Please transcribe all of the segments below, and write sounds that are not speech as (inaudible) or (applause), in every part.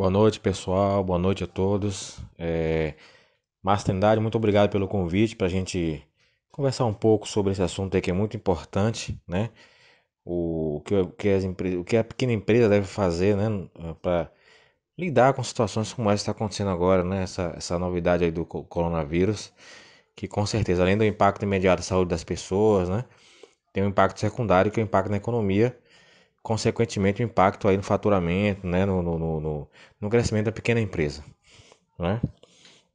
Boa noite, pessoal. Boa noite a todos. É... Márcio muito obrigado pelo convite para a gente conversar um pouco sobre esse assunto aí que é muito importante, né? O que, o que, as empre... o que a pequena empresa deve fazer, né? Para lidar com situações como essa que está acontecendo agora, né? Essa, essa novidade aí do coronavírus, que com certeza, além do impacto imediato à saúde das pessoas, né? Tem um impacto secundário que é o impacto na economia, consequentemente, o impacto aí no faturamento, né, no, no, no, no crescimento da pequena empresa. Né?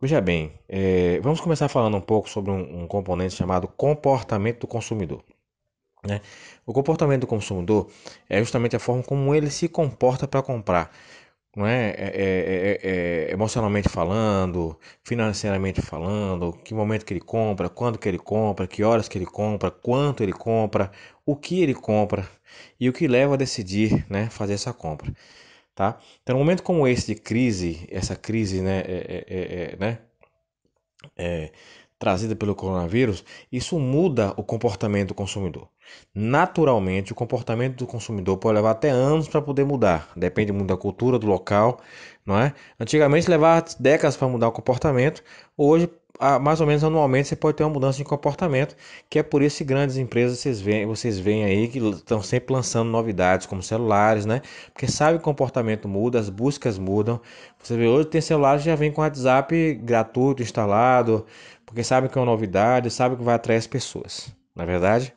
Veja bem, é, vamos começar falando um pouco sobre um, um componente chamado comportamento do consumidor. Né? O comportamento do consumidor é justamente a forma como ele se comporta para comprar não é? É, é? é, é, é? emocionalmente falando, financeiramente falando, que momento que ele compra, quando que ele compra, que horas que ele compra, quanto ele compra, o que ele compra e o que leva a decidir, né, fazer essa compra, tá? Então, um momento como esse de crise, essa crise, né, é, né, trazida pelo coronavírus, isso muda o comportamento do consumidor. Naturalmente, o comportamento do consumidor pode levar até anos para poder mudar, depende muito da cultura, do local, não é? Antigamente levava décadas para mudar o comportamento, hoje mais ou menos anualmente você pode ter uma mudança de comportamento, que é por isso que grandes empresas vocês veem, vocês veem aí que estão sempre lançando novidades como celulares, né? Porque sabe que o comportamento muda, as buscas mudam. Você vê hoje tem celular que já vem com WhatsApp gratuito instalado, porque sabe que é uma novidade, sabe que vai atrair as pessoas, na é verdade.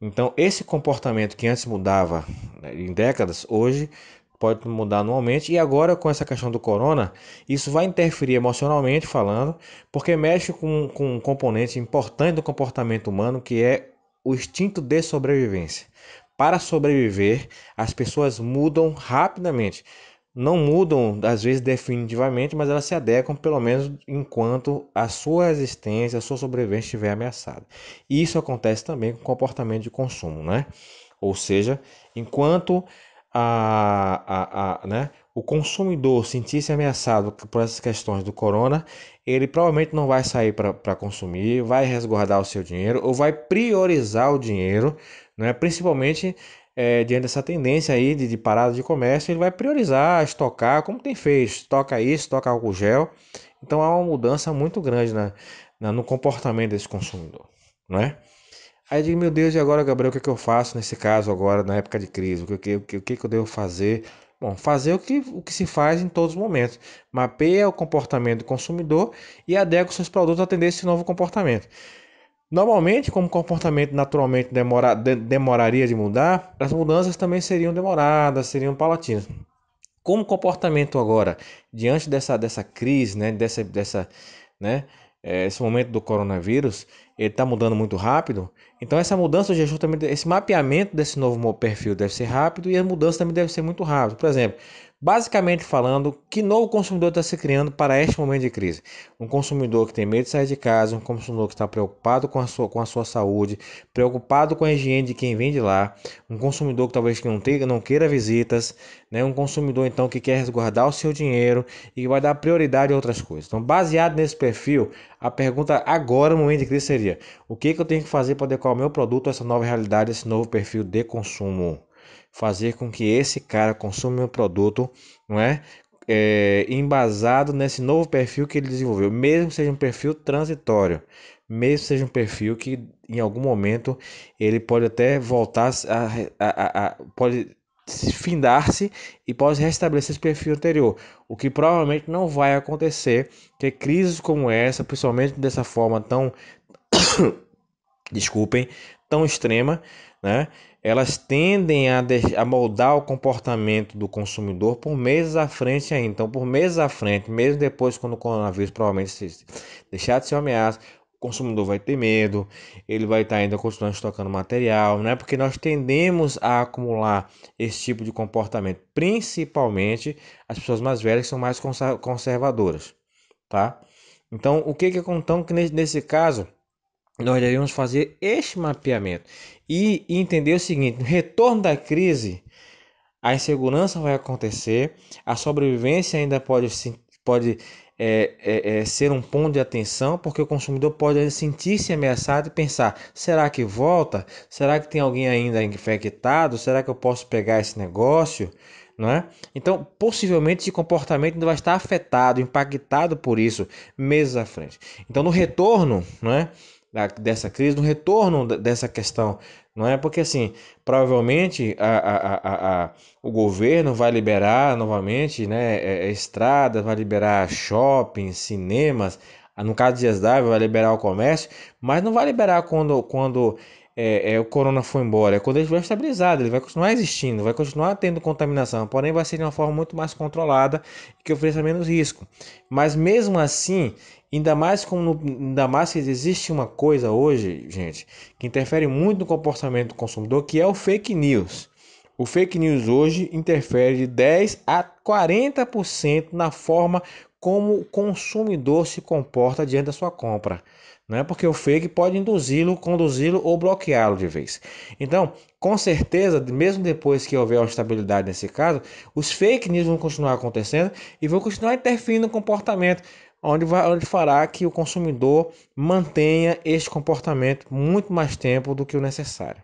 Então, esse comportamento que antes mudava né, em décadas, hoje pode mudar anualmente. E agora, com essa questão do corona, isso vai interferir emocionalmente falando, porque mexe com, com um componente importante do comportamento humano, que é o instinto de sobrevivência. Para sobreviver, as pessoas mudam rapidamente não mudam às vezes definitivamente, mas elas se adequam pelo menos enquanto a sua existência, a sua sobrevivência estiver ameaçada. Isso acontece também com o comportamento de consumo, né? Ou seja, enquanto a, a, a, né, o consumidor sentir-se ameaçado por essas questões do corona, ele provavelmente não vai sair para consumir, vai resguardar o seu dinheiro ou vai priorizar o dinheiro, né, principalmente é, diante dessa tendência aí de, de parada de comércio, ele vai priorizar, estocar, como tem feito, estoca isso, estoca álcool gel. Então há uma mudança muito grande na, na no comportamento desse consumidor, não é? Aí eu digo, meu Deus, e agora, Gabriel, o que, é que eu faço nesse caso agora, na época de crise? O que, o que, o que, eu devo fazer? Bom, fazer o que, o que se faz em todos os momentos. Mapeia o comportamento do consumidor e adequa os seus produtos a atender esse novo comportamento. Normalmente, como o comportamento naturalmente demora, de, demoraria de mudar, as mudanças também seriam demoradas, seriam palatinas. Como comportamento agora, diante dessa, dessa crise, né, dessa, dessa, né, eh, esse momento do coronavírus, ele está mudando muito rápido. Então essa mudança de justamente esse mapeamento desse novo perfil deve ser rápido e a mudança também deve ser muito rápido. Por exemplo, Basicamente falando, que novo consumidor está se criando para este momento de crise? Um consumidor que tem medo de sair de casa, um consumidor que está preocupado com a, sua, com a sua saúde, preocupado com a higiene de quem vende lá, um consumidor que talvez não, tenha, não queira visitas, né? um consumidor então que quer resguardar o seu dinheiro e vai dar prioridade a outras coisas. Então, baseado nesse perfil, a pergunta agora, no momento de crise, seria: o que, que eu tenho que fazer para adequar o meu produto a essa nova realidade, esse novo perfil de consumo? fazer com que esse cara consuma o produto, não é? É, embasado nesse novo perfil que ele desenvolveu, mesmo que seja um perfil transitório, mesmo que seja um perfil que em algum momento ele pode até voltar a, a, a, pode findar-se e pode restabelecer esse perfil anterior, o que provavelmente não vai acontecer, que crises como essa, principalmente dessa forma tão (coughs) desculpem, tão extrema, né? elas tendem a, a moldar o comportamento do consumidor por meses à frente ainda. Então, por meses à frente, mesmo depois quando o coronavírus provavelmente se deixar de ser uma ameaça, o consumidor vai ter medo, ele vai estar ainda continuando estocando material, né? Porque nós tendemos a acumular esse tipo de comportamento, principalmente as pessoas mais velhas que são mais conservadoras, tá? Então, o que que então que nesse caso nós devemos fazer este mapeamento e entender o seguinte: no retorno da crise, a insegurança vai acontecer, a sobrevivência ainda pode, pode é, é, é, ser um ponto de atenção, porque o consumidor pode sentir-se ameaçado e pensar: será que volta? Será que tem alguém ainda infectado? Será que eu posso pegar esse negócio? Não é? Então, possivelmente, esse comportamento ainda vai estar afetado, impactado por isso meses à frente. Então, no retorno, não é? da, dessa crise, no retorno dessa questão. Não é porque assim, provavelmente a, a, a, a o governo vai liberar novamente né, é, é estradas, vai liberar shoppings, cinemas, ah, no caso de Dias vai liberar o comércio, mas não vai liberar quando, quando é, é, o corona foi embora, é quando ele estiver estabilizado, ele vai continuar existindo, vai continuar tendo contaminação, porém vai ser de uma forma muito mais controlada que ofereça menos risco. Mas mesmo assim, Ainda mais, como ainda mais que existe uma coisa hoje, gente, que interfere muito no comportamento do consumidor, que é o fake news. O fake news hoje interfere de 10 a 40% na forma como o consumidor se comporta diante da sua compra. Né? Porque o fake pode induzi-lo, conduzi-lo ou bloqueá-lo de vez. Então, com certeza, mesmo depois que houver uma estabilidade nesse caso, os fake news vão continuar acontecendo e vão continuar interferindo no comportamento onde, vai, onde fará que o consumidor mantenha este comportamento muito mais tempo do que o necessário.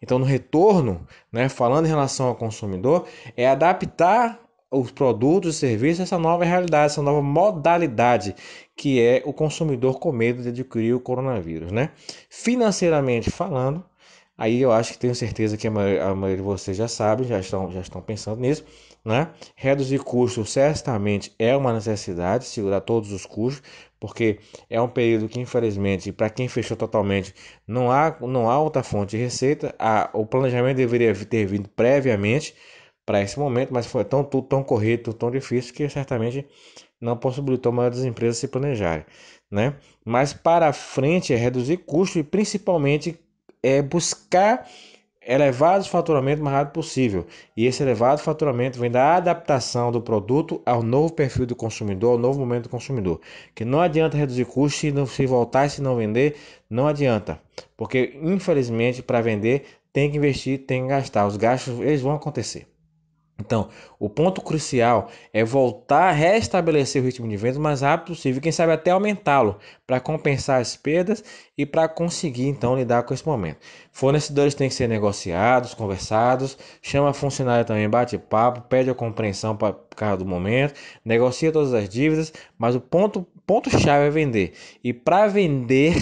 Então, no retorno, né, falando em relação ao consumidor, é adaptar os produtos e serviços a essa nova realidade, essa nova modalidade que é o consumidor com medo de adquirir o coronavírus. Né? Financeiramente falando, Aí eu acho que tenho certeza que a maioria, a maioria de vocês já sabe, já estão, já estão pensando nisso, né? Reduzir custos certamente é uma necessidade, segurar todos os custos, porque é um período que infelizmente para quem fechou totalmente não há não há outra fonte de receita. A, o planejamento deveria ter vindo previamente para esse momento, mas foi tão tudo tão correto tão difícil que certamente não possibilitou a das empresas se planejarem, né? Mas para frente é reduzir custos e principalmente é buscar elevados faturamento o mais rápido possível. E esse elevado faturamento vem da adaptação do produto ao novo perfil do consumidor, ao novo momento do consumidor. Que não adianta reduzir custos se, não, se voltar se não vender, não adianta. Porque, infelizmente, para vender, tem que investir, tem que gastar. Os gastos eles vão acontecer. Então, o ponto crucial é voltar a restabelecer o ritmo de vendas o mais rápido possível, quem sabe até aumentá-lo, para compensar as perdas e para conseguir então lidar com esse momento. Fornecedores têm que ser negociados, conversados, chama funcionário também, bate papo, pede a compreensão para causa do momento, negocia todas as dívidas, mas o ponto ponto chave é vender. E para vender,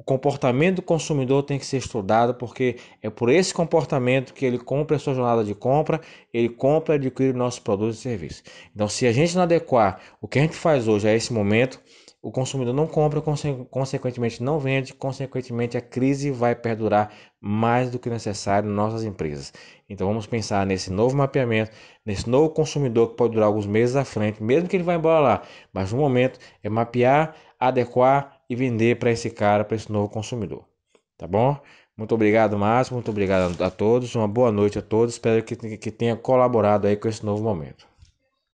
o comportamento do consumidor tem que ser estudado porque é por esse comportamento que ele compra a sua jornada de compra, ele compra e adquire nossos produtos e serviços. Então, se a gente não adequar o que a gente faz hoje a esse momento, o consumidor não compra, consequentemente não vende, consequentemente a crise vai perdurar mais do que necessário em nossas empresas. Então vamos pensar nesse novo mapeamento, nesse novo consumidor que pode durar alguns meses à frente, mesmo que ele vá embora lá, mas no momento é mapear, adequar e vender para esse cara, para esse novo consumidor. Tá bom? Muito obrigado, Márcio. Muito obrigado a todos. Uma boa noite a todos. Espero que, que tenha colaborado aí com esse novo momento.